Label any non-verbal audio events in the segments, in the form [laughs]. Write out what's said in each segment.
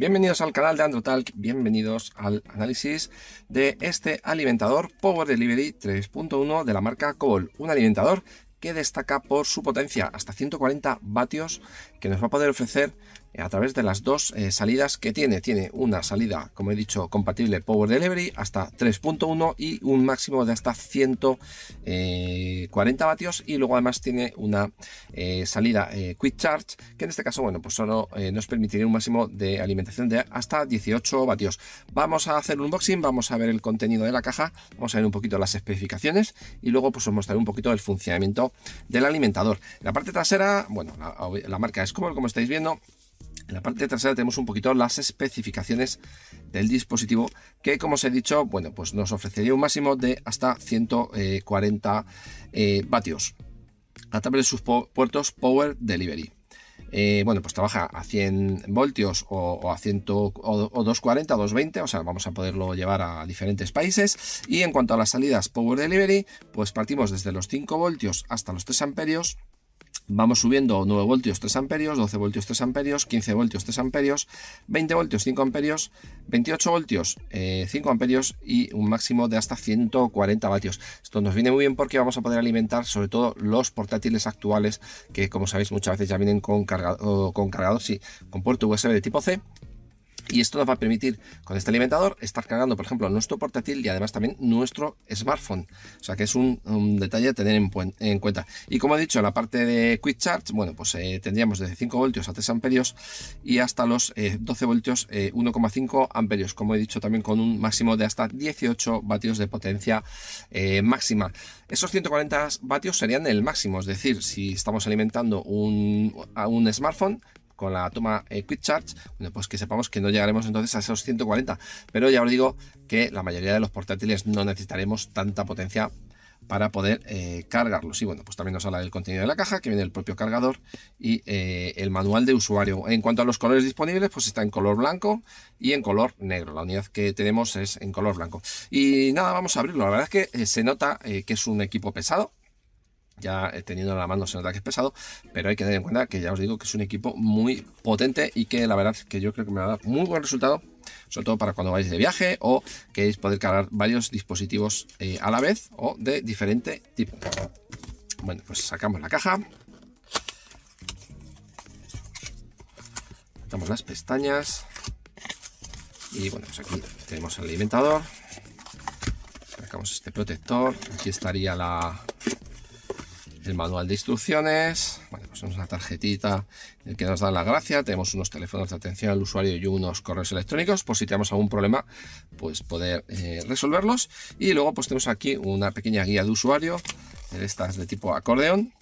Bienvenidos al canal de AndroTalk, bienvenidos al análisis de este alimentador Power Delivery 3.1 de la marca Cobol, un alimentador que destaca por su potencia hasta 140 vatios que nos va a poder ofrecer a través de las dos eh, salidas que tiene. Tiene una salida, como he dicho, compatible Power Delivery hasta 3.1 y un máximo de hasta 140 eh, vatios. Y luego además tiene una eh, salida Quick Charge, que en este caso, bueno, pues solo nos permitiría un máximo de alimentación de hasta 18 vatios. Vamos a hacer un unboxing, vamos a ver el contenido de la caja, vamos a ver un poquito las especificaciones y luego pues os mostraré un poquito el funcionamiento del alimentador. La parte trasera, bueno, la, la marca es como, como estáis viendo, en la parte trasera tenemos un poquito las especificaciones del dispositivo que como os he dicho, bueno, pues nos ofrecería un máximo de hasta 140 eh, eh, vatios a través de sus puertos Power Delivery. Eh, bueno, pues trabaja a 100 voltios o, a 100 o, 240 220, o sea, vamos a poderlo llevar a diferentes países. Y en cuanto a las salidas Power Delivery, pues partimos desde los 5 voltios hasta los 3 amperios vamos subiendo 9 voltios 3 amperios, 12 voltios 3 amperios, 15 voltios 3 amperios, 20 voltios 5 amperios, 28 voltios 5 eh, amperios y un máximo de hasta 140 vatios. Esto nos viene muy bien porque vamos a poder alimentar sobre todo los portátiles actuales que como sabéis muchas veces ya vienen con, cargador, con cargador, sí, con puerto USB de tipo C y esto nos va a permitir con este alimentador estar cargando, por ejemplo, nuestro portátil y además también nuestro smartphone. O sea que es un, detalle a tener en, cuenta. Y como he dicho, en la parte de Quick Charge, bueno, pues eh, tendríamos desde 5 voltios a 3 amperios y hasta los 12 eh, voltios 1,5 eh, amperios, como he dicho también con un máximo de hasta 18 vatios de potencia máxima. Esos 140 vatios serían el máximo, es decir, si estamos alimentando a un smartphone, con la toma eh, Quick Charge, pues que sepamos que no llegaremos entonces a esos 140. Pero ya os digo que la mayoría de los portátiles no necesitaremos tanta potencia para poder eh, cargarlos. Y bueno, pues también nos habla del contenido de la caja, que viene el propio cargador y eh, el manual de usuario. En cuanto a los colores disponibles, pues está en color blanco y en color negro. La unidad que tenemos es en color blanco. Y nada, vamos a abrirlo. La verdad es que se nota que es un equipo pesado ya teniendo la mano se nota que es pesado, pero hay que tener en cuenta que ya os digo que es un equipo muy potente y que la verdad que yo creo que me va a dar muy buen resultado, sobre todo para cuando vais de viaje o queréis poder cargar varios dispositivos eh, a la vez o de diferente tipo. Bueno, pues sacamos la caja. Sacamos las pestañas. Y bueno, pues aquí tenemos el alimentador. Sacamos este protector. Aquí estaría la, manual de instrucciones, bueno pues una tarjetita el que nos da la gracia, tenemos unos teléfonos de atención al usuario y unos correos electrónicos por si tenemos algún problema, pues poder eh, resolverlos. Y luego pues tenemos aquí una pequeña guía de usuario, eh, estas de tipo acordeón,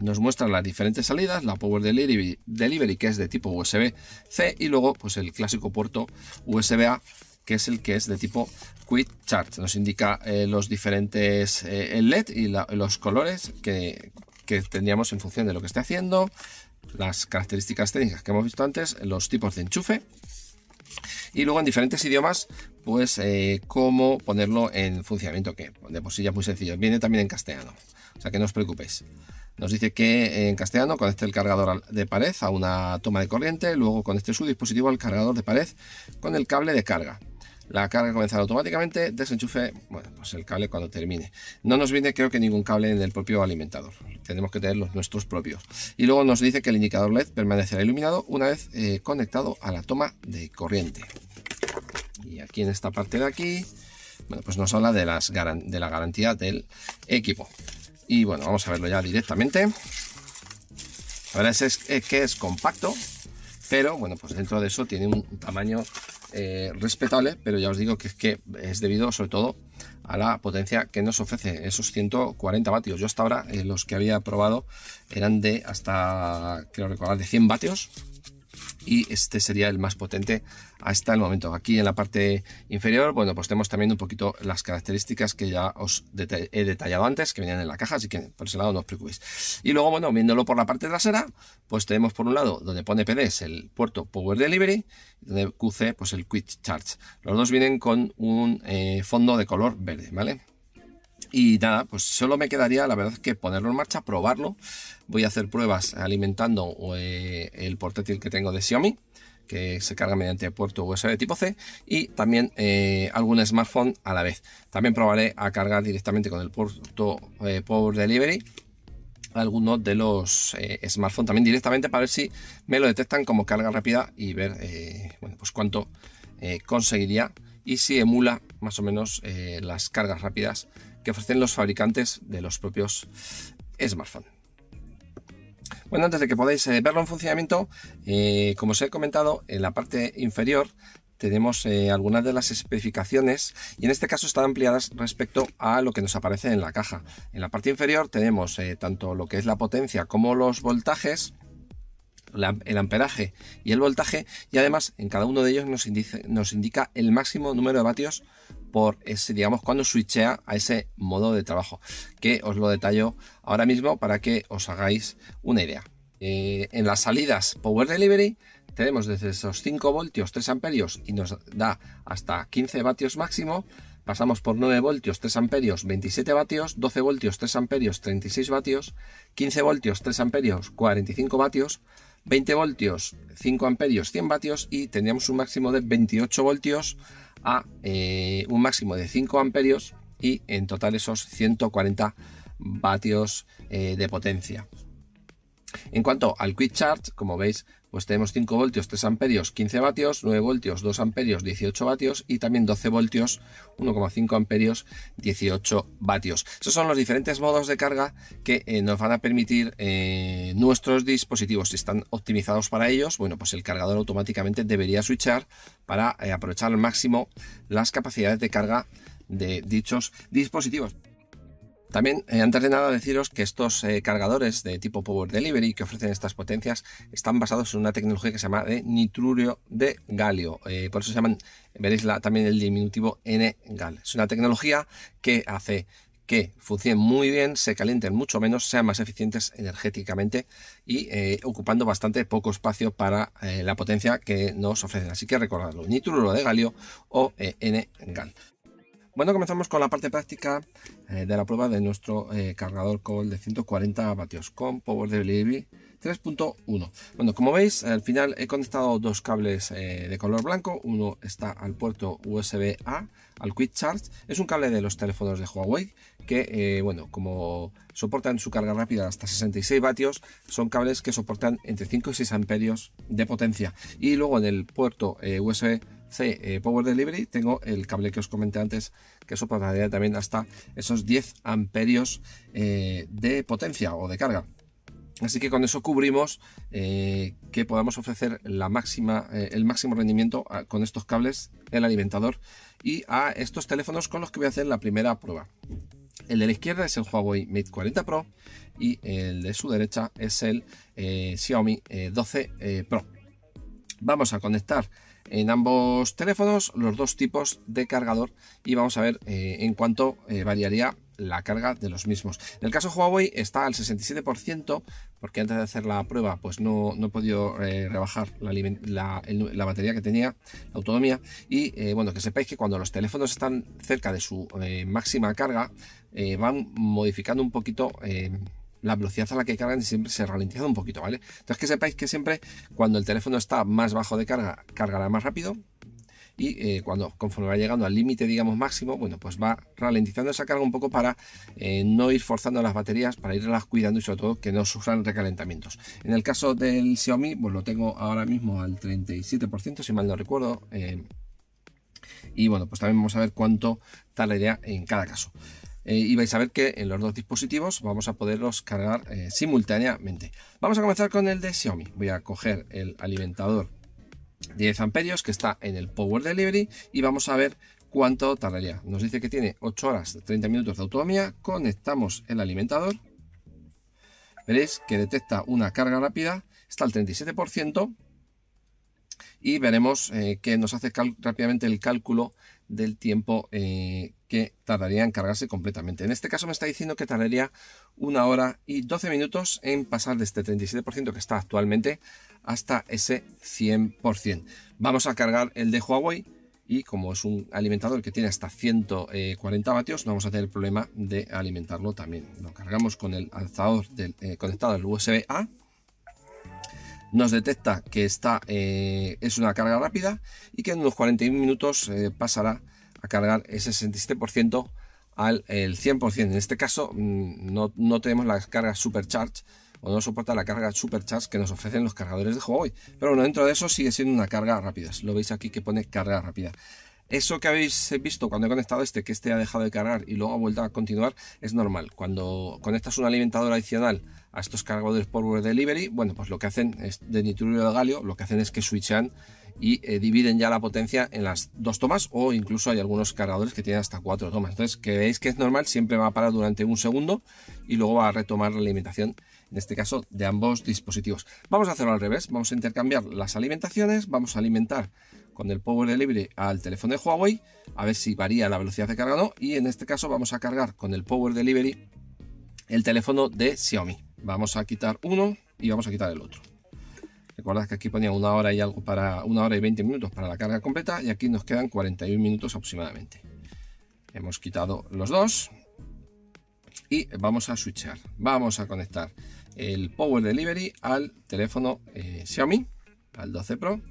nos muestran las diferentes salidas, la Power Delivery, Delivery que es de tipo USB-C y luego pues el clásico puerto USB-A que es el que es de tipo Quick Chart. Nos indica eh, los diferentes eh, LED y los colores que, tendríamos en función de lo que esté haciendo, las características técnicas que hemos visto antes, los tipos de enchufe. Y luego en diferentes idiomas, pues eh, cómo ponerlo en funcionamiento, que de por sí ya es muy sencillo. Viene también en castellano, o sea que no os preocupéis. Nos dice que en castellano conecte el cargador de pared a una toma de corriente, luego conecte su dispositivo al cargador de pared con el cable de carga. La carga comenzará automáticamente, desenchufe, bueno, pues el cable cuando termine. No nos viene creo que ningún cable en el propio alimentador, tenemos que tener los nuestros propios. Y luego nos dice que el indicador LED permanecerá iluminado una vez eh, conectado a la toma de corriente. Y aquí en esta parte de aquí, bueno, pues nos habla de, las de la garantía del equipo. Y bueno, vamos a verlo ya directamente. La verdad es eh, que es compacto, pero bueno, pues dentro de eso tiene un tamaño eh, respetable, pero ya os digo que es, que es debido sobre todo a la potencia que nos ofrece esos 140 vatios. Yo hasta ahora eh, los que había probado eran de hasta, creo recordar, de 100 vatios y este sería el más potente hasta el momento. Aquí en la parte inferior, bueno, pues tenemos también un poquito las características que ya os he detallado antes, que venían en la caja, así que por ese lado no os preocupéis. Y luego, bueno, viéndolo por la parte trasera, pues tenemos por un lado donde pone PD el puerto Power Delivery, y donde QC pues el Quick Charge. Los dos vienen con un eh, fondo de color verde, ¿vale? Y nada, pues solo me quedaría, la verdad, que ponerlo en marcha, probarlo. Voy a hacer pruebas alimentando eh, el portátil que tengo de Xiaomi, que se carga mediante puerto USB tipo C, y también eh, algún smartphone a la vez. También probaré a cargar directamente con el puerto eh, Power Delivery algunos de los smartphones también directamente para ver si me lo detectan como carga rápida y ver pues cuánto conseguiría y si emula más o menos las cargas rápidas que ofrecen los fabricantes de los propios smartphones. Bueno, antes de que podáis eh, verlo en funcionamiento, eh, como os he comentado, en la parte inferior tenemos eh, algunas de las especificaciones y en este caso están ampliadas respecto a lo que nos aparece en la caja. En la parte inferior tenemos tanto lo que es la potencia como los voltajes, el amperaje y el voltaje y además en cada uno de ellos nos indica el máximo número de vatios por ese, digamos, cuando switchea a ese modo de trabajo, que os lo detallo ahora mismo para que os hagáis una idea. Eh, en las salidas Power Delivery tenemos desde esos 5 voltios 3 amperios y nos da hasta 15 vatios máximo. Pasamos por 9 voltios 3 amperios 27 vatios, 12 voltios 3 amperios 36 vatios, 15 voltios 3 amperios 45 vatios, 20 voltios 5 amperios 100 vatios y tendríamos un máximo de 28 voltios a eh, un máximo de 5 amperios y en total esos 140 vatios eh, de potencia. En cuanto al Quick Charge, como veis, pues tenemos 5 voltios, 3 amperios, 15 vatios, 9 voltios, 2 amperios, 18 vatios y también 12 voltios, 1,5 amperios, 18 vatios. Esos son los diferentes modos de carga que eh, nos van a permitir eh, nuestros dispositivos. Si están optimizados para ellos, bueno, pues el cargador automáticamente debería switchar para eh, aprovechar al máximo las capacidades de carga de dichos dispositivos. También, eh, antes de nada, deciros que estos eh, cargadores de tipo Power Delivery que ofrecen estas potencias están basados en una tecnología que se llama de nitrurio de galio. Eh, por eso se llaman, veréis también el diminutivo N-gal. Es una tecnología que hace que funcionen muy bien, se calienten mucho menos, sean más eficientes energéticamente y ocupando bastante poco espacio para la potencia que nos ofrecen. Así que recordadlo, nitruro de galio o N-GAL. Bueno, comenzamos con la parte práctica eh, de la prueba de nuestro eh, cargador Cobol de 140 vatios con Power Delivery 3.1. Bueno, como veis, al final he conectado dos cables eh, de color blanco. Uno está al puerto USB-A, al Quick Charge. Es un cable de los teléfonos de Huawei que, bueno, como soportan su carga rápida hasta 66 vatios, son cables que soportan entre 5 y 6 amperios de potencia. Y luego en el puerto USB C eh, Power Delivery, tengo el cable que os comenté antes que soportaría también hasta esos 10 amperios eh, de potencia o de carga. Así que con eso cubrimos eh, que podamos ofrecer el máximo rendimiento ah, con estos cables, el alimentador y a estos teléfonos con los que voy a hacer la primera prueba. El de la izquierda es el Huawei Mate 40 Pro y el de su derecha es el Xiaomi 12 Pro. Vamos a conectar en ambos teléfonos los dos tipos de cargador y vamos a ver eh, en cuánto eh, variaría la carga de los mismos. En el caso Huawei está al 67% porque antes de hacer la prueba pues no, he podido eh, rebajar la, la, batería que tenía, la autonomía y bueno que sepáis que cuando los teléfonos están cerca de su máxima carga van modificando un poquito la velocidad a la que cargan siempre se ralentizado un poquito, ¿vale? Entonces que sepáis que siempre cuando el teléfono está más bajo de carga, cargará más rápido. Y eh, cuando conforme va llegando al límite, digamos, máximo, bueno, pues va ralentizando esa carga un poco para eh, no ir forzando las baterías, para irlas cuidando y sobre todo que no sufran recalentamientos. En el caso del Xiaomi, pues lo tengo ahora mismo al 37%, si mal no recuerdo. Eh, y bueno, pues también vamos a ver cuánto tardaría en cada caso. Eh, y vais a ver que en los dos dispositivos vamos a poderlos cargar eh, simultáneamente. Vamos a comenzar con el de Xiaomi. Voy a coger el alimentador 10 amperios que está en el Power Delivery y vamos a ver cuánto tardaría. Nos dice que tiene 8 horas 30 minutos de autonomía. Conectamos el alimentador. Veréis que detecta una carga rápida, está al 37% y veremos eh, que nos hace rápidamente el cálculo del tiempo que que tardaría en cargarse completamente. En este caso me está diciendo que tardaría una hora y 12 minutos en pasar de este 37% que está actualmente hasta ese 100%. Vamos a cargar el de Huawei y como es un alimentador que tiene hasta 140 vatios, no vamos a tener problema de alimentarlo también. Lo cargamos con el alzador del, eh, conectado al USB-A nos detecta que está, eh, es una carga rápida y que en unos 41 minutos eh, pasará a cargar ese 67% al el 100%. En este caso mm, no, no tenemos la carga supercharge o no soporta la carga supercharge que nos ofrecen los cargadores de juego hoy. Pero bueno, dentro de eso sigue siendo una carga rápida. Lo veis aquí que pone carga rápida. Eso que habéis visto cuando he conectado este, que este ha dejado de cargar y luego ha vuelto a continuar, es normal. Cuando conectas un alimentador adicional a estos cargadores Power Delivery, bueno, pues lo que hacen es de nitruro de galio, lo que hacen es que switchan y eh, dividen ya la potencia en las dos tomas o incluso hay algunos cargadores que tienen hasta cuatro tomas. Entonces, que veis que es normal, siempre va a parar durante un segundo y luego va a retomar la alimentación, en este caso, de ambos dispositivos. Vamos a hacerlo al revés, vamos a intercambiar las alimentaciones, vamos a alimentar con el Power Delivery al teléfono de Huawei, a ver si varía la velocidad de no y en este caso vamos a cargar con el Power Delivery el teléfono de Xiaomi. Vamos a quitar uno y vamos a quitar el otro. Recordad que aquí ponía una hora y algo para una hora y 20 minutos para la carga completa y aquí nos quedan 41 minutos aproximadamente. Hemos quitado los dos y vamos a switchar. Vamos a conectar el Power Delivery al teléfono eh, Xiaomi, al 12 Pro.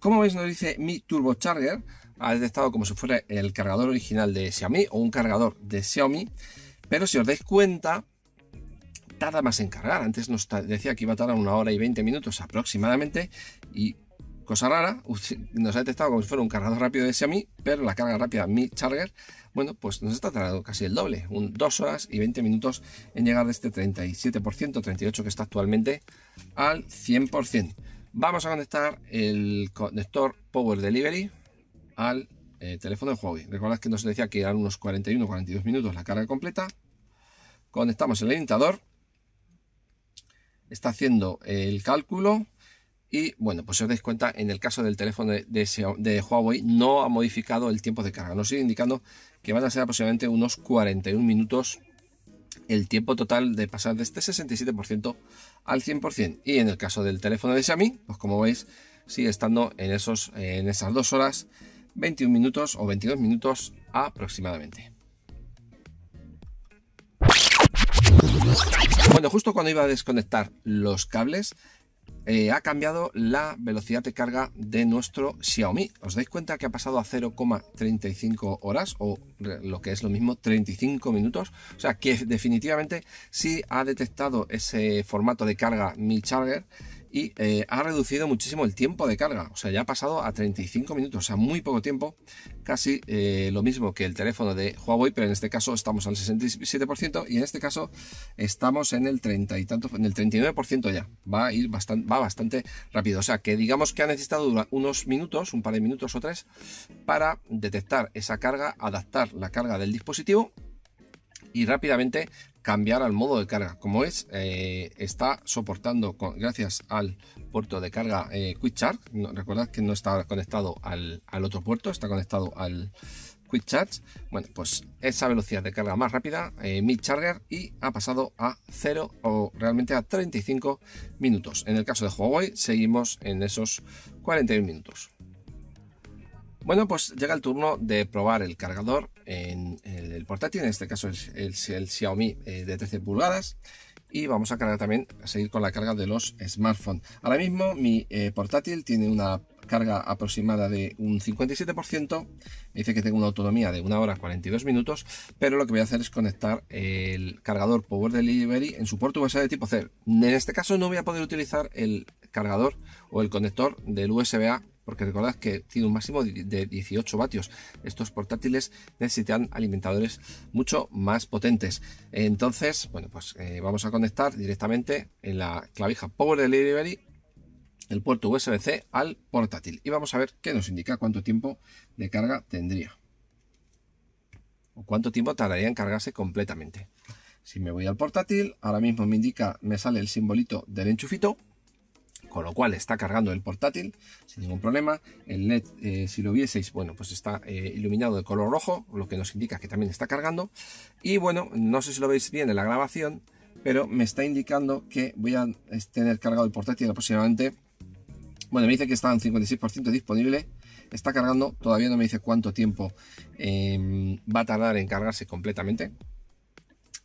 Como veis nos dice mi Turbo Charger, ha detectado como si fuera el cargador original de Xiaomi o un cargador de Xiaomi, pero si os dais cuenta tarda más en cargar. Antes nos decía que iba a tardar una hora y 20 minutos aproximadamente y cosa rara, nos ha detectado como si fuera un cargador rápido de Xiaomi, pero la carga rápida Mi Charger, bueno, pues nos está tardando casi el doble, un 2 horas y 20 minutos en llegar de este 37%, 38% que está actualmente al 100%. Vamos a conectar el conector Power Delivery al eh, teléfono de Huawei. Recordad que nos decía que eran unos 41-42 minutos la carga completa. Conectamos el alimentador está haciendo el cálculo y bueno, pues os dais cuenta, en el caso del teléfono de, Huawei no ha modificado el tiempo de carga. Nos sigue indicando que van a ser aproximadamente unos 41 minutos el tiempo total de pasar de este 67% al 100%. Y en el caso del teléfono de Xiaomi, pues como veis, sigue estando en, esos, en esas dos horas, 21 minutos o 22 minutos aproximadamente. Bueno, justo cuando iba a desconectar los cables, eh, ha cambiado la velocidad de carga de nuestro Xiaomi. ¿Os dais cuenta que ha pasado a 0,35 horas o lo que es lo mismo, 35 minutos? O sea que definitivamente sí ha detectado ese formato de carga Mi Charger y eh, ha reducido muchísimo el tiempo de carga. O sea, ya ha pasado a 35 minutos, o sea, muy poco tiempo, casi eh, lo mismo que el teléfono de Huawei, pero en este caso estamos al 67% y en este caso estamos en el 30 y tanto, en el 39% ya. Va a ir bastante, va bastante rápido. O sea, que digamos que ha necesitado unos minutos, un par de minutos o tres, para detectar esa carga, adaptar la carga del dispositivo y rápidamente cambiar al modo de carga. Como es, eh, está soportando gracias al puerto de carga eh, Quick Charge, recordad que no está conectado al, otro puerto, está conectado al Quick Charge, Bueno, pues esa velocidad de carga más rápida, eh, mi charger, y ha pasado a 0 o realmente a 35 minutos. En el caso de Huawei, seguimos en esos 41 minutos. Bueno, pues llega el turno de probar el cargador en el portátil, en este caso es el, Xiaomi eh, de 13 pulgadas. Y vamos a cargar también, a seguir con la carga de los smartphones. Ahora mismo mi eh, portátil tiene una carga aproximada de un 57%. Dice que tengo una autonomía de 1 hora 42 minutos, pero lo que voy a hacer es conectar el cargador Power Delivery en su puerto USB de tipo C. En este caso no voy a poder utilizar el cargador o el conector del USB-A porque recordad que tiene un máximo de 18 vatios. Estos portátiles necesitan alimentadores mucho más potentes. Entonces, bueno, pues eh, vamos a conectar directamente en la clavija Power Delivery el puerto USB-C al portátil y vamos a ver qué nos indica cuánto tiempo de carga tendría o cuánto tiempo tardaría en cargarse completamente. Si me voy al portátil, ahora mismo me indica, me sale el simbolito del enchufito con lo cual está cargando el portátil sin ningún problema. El LED, eh, si lo vieseis, bueno, pues está eh, iluminado de color rojo, lo que nos indica que también está cargando. Y bueno, no sé si lo veis bien en la grabación, pero me está indicando que voy a tener cargado el portátil aproximadamente. Bueno, me dice que está en 56% disponible. Está cargando, todavía no me dice cuánto tiempo em, va a tardar en cargarse completamente,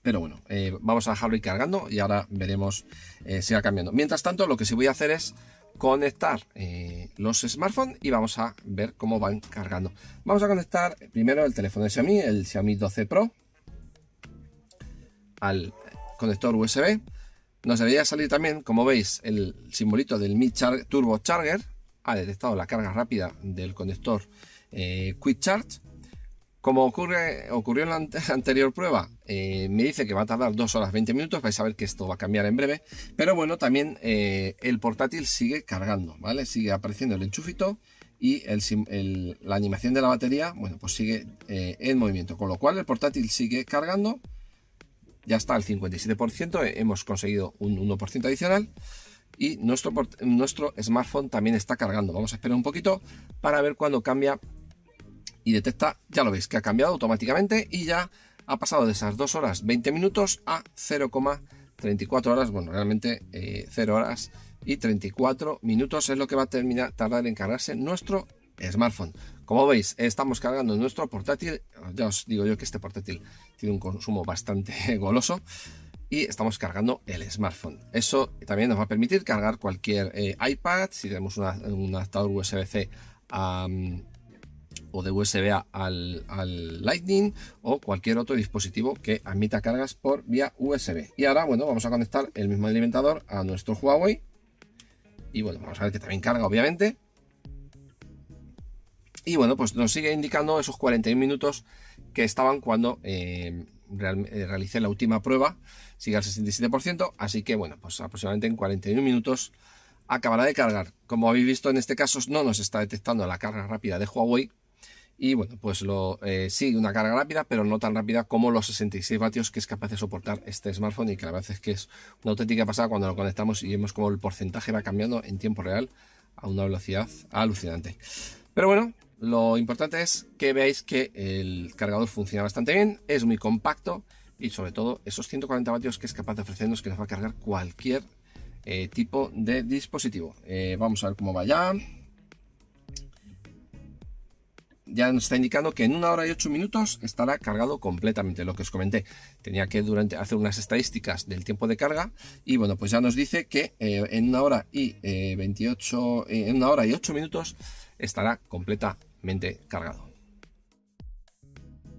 pero bueno, eh, vamos a dejarlo ir cargando y ahora veremos eh, si va cambiando. Mientras tanto, lo que sí voy a hacer es conectar eh, los smartphones y vamos a ver cómo van cargando. Vamos a conectar primero el teléfono de Xiaomi, el Xiaomi 12 Pro, al conector USB. Nos debería salir también, como veis, el simbolito del Mi Turbo Charger. Ha detectado la carga rápida del conector Quick Charge como ocurre, ocurrió en la [laughs] anterior prueba, eh, me dice que va a tardar 2 horas 20 minutos, vais a ver que esto va a cambiar en breve, pero bueno, también eh, el portátil sigue cargando, ¿vale? Sigue apareciendo el enchufito y la animación de la batería, bueno, pues sigue eh, en movimiento, con lo cual el portátil sigue cargando, ya está al 57%, hemos conseguido un 1% adicional y nuestro, nuestro smartphone también está cargando. Vamos a esperar un poquito para ver cuándo cambia y detecta, ya lo veis, que ha cambiado automáticamente y ya ha pasado de esas 2 horas 20 minutos a 0,34 horas, bueno, realmente 0 eh, horas y 34 minutos es lo que va a terminar, tardar en cargarse nuestro smartphone. Como veis, estamos cargando nuestro portátil, ya os digo yo que este portátil tiene un consumo bastante [laughs] goloso y estamos cargando el smartphone. Eso también nos va a permitir cargar cualquier eh, iPad, si tenemos un adaptador USB-C a o de USB-A al, Lightning o cualquier otro dispositivo que admita cargas por vía USB. Y ahora, bueno, vamos a conectar el mismo alimentador a nuestro Huawei. Y bueno, vamos a ver que también carga, obviamente. Y bueno, pues nos sigue indicando esos 41 minutos que estaban cuando em, eh, realicé la última prueba. Sigue al 67%, así que bueno, pues aproximadamente en 41 minutos acabará de cargar. Como habéis visto en este caso no nos está detectando la carga rápida de Huawei, y bueno, pues lo sigue eh, sí, una carga rápida, pero no tan rápida como los 66 vatios que es capaz de soportar este smartphone y que la verdad es que es una auténtica pasada cuando lo conectamos y vemos como el porcentaje va cambiando en tiempo real a una velocidad alucinante. Pero bueno, lo importante es que veáis que el cargador funciona bastante bien, es muy compacto y sobre todo esos 140 vatios que es capaz de ofrecernos que nos va a cargar cualquier eh, tipo de dispositivo. Eh, vamos a ver cómo va ya ya nos está indicando que en una hora y ocho minutos estará cargado completamente, lo que os comenté. Tenía que durante, hacer unas estadísticas del tiempo de carga y bueno, pues ya nos dice que eh, en una hora y eh, eh en una hora y 8 minutos estará completamente cargado.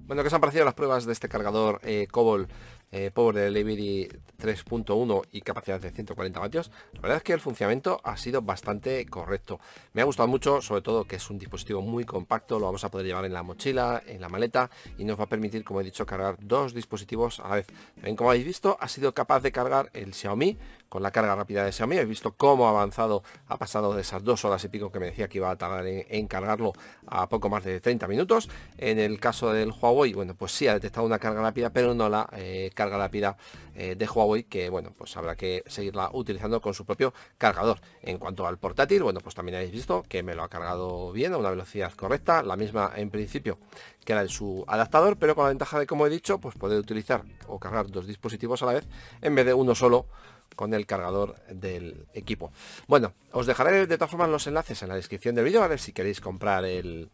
Bueno, ¿qué os han parecido las pruebas de este cargador eh, Cobol? eh, Power Delivery 3.1 y capacidad de 140 vatios. La verdad es que el funcionamiento ha sido bastante correcto. Me ha gustado mucho, sobre todo que es un dispositivo muy compacto, lo vamos a poder llevar en la mochila, en la maleta y nos va a permitir, como he dicho, cargar dos dispositivos a la vez. También, como habéis visto, ha sido capaz de cargar el Xiaomi con la carga rápida de Xiaomi. Habéis visto cómo ha avanzado, ha pasado de esas dos horas y pico que me decía que iba a tardar en, cargarlo a poco más de 30 minutos. En el caso del Huawei, bueno, pues sí ha detectado una carga rápida, pero no la eh, carga rápida eh, de Huawei, que bueno, pues habrá que seguirla utilizando con su propio cargador. En cuanto al portátil, bueno, pues también habéis visto que me lo ha cargado bien a una velocidad correcta, la misma en principio que la de su adaptador, pero con la ventaja de, como he dicho, pues poder utilizar o cargar dos dispositivos a la vez en vez de uno solo con el cargador del equipo. Bueno, os dejaré de todas formas los enlaces en la descripción del vídeo, a ver Si queréis comprar el,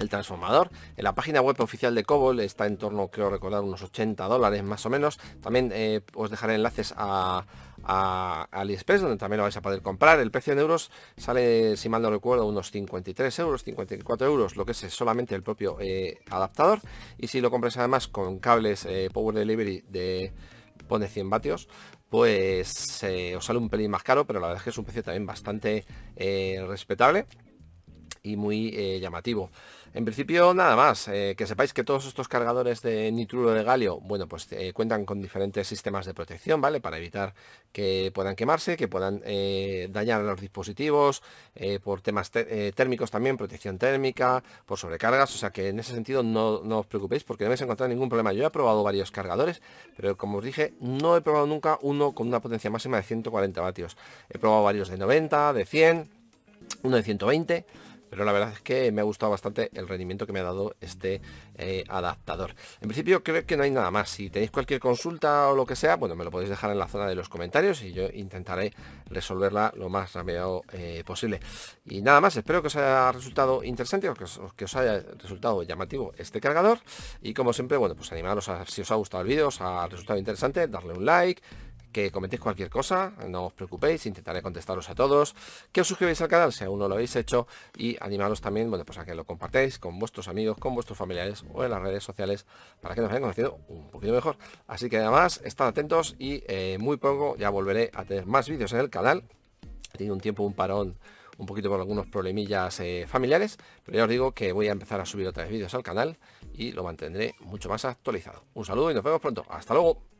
el transformador en la página web oficial de Cobol está en torno, creo recordar, unos 80 dólares más o menos. También eh, os dejaré enlaces a, AliExpress, donde también lo vais a poder comprar. El precio en euros sale, si mal no recuerdo, unos 53 euros, 54 euros, lo que es eh, solamente el propio eh, adaptador. Y si lo compras además con cables Power Delivery de pone 100 vatios, pues os sale un pelín más caro, pero la verdad es que es un precio también bastante respetable y muy llamativo. En principio nada más, eh, que sepáis que todos estos cargadores de nitruro de galio, bueno, pues eh, cuentan con diferentes sistemas de protección, ¿vale? Para evitar que puedan quemarse, que puedan eh, dañar los dispositivos, por temas térmicos también, protección térmica, por sobrecargas, o sea que en ese sentido no, os preocupéis porque no vais a encontrar ningún problema. Yo he probado varios cargadores, pero como os dije, no he probado nunca uno con una potencia máxima de 140 vatios. He probado varios de 90, de 100, uno de 120 pero la verdad es que me ha gustado bastante el rendimiento que me ha dado este eh, adaptador. En principio creo que no hay nada más. Si tenéis cualquier consulta o lo que sea, bueno, me lo podéis dejar en la zona de los comentarios y yo intentaré resolverla lo más rápido eh, posible. Y nada más, espero que os haya resultado interesante o que os, haya resultado llamativo este cargador. Y como siempre, bueno, pues animaros a si os ha gustado el vídeo, os ha resultado interesante, darle un like que comentéis cualquier cosa, no os preocupéis, intentaré contestaros a todos, que os suscribáis al canal si aún no lo habéis hecho y animaros también, bueno, pues a que lo compartáis con vuestros amigos, con vuestros familiares o en las redes sociales para que nos hayan conocido un poquito mejor. Así que además, estad atentos y eh, muy poco ya volveré a tener más vídeos en el canal. He tenido un tiempo, un parón un poquito por algunos problemillas eh, familiares, pero ya os digo que voy a empezar a subir otros vídeos al canal y lo mantendré mucho más actualizado. Un saludo y nos vemos pronto. Hasta luego.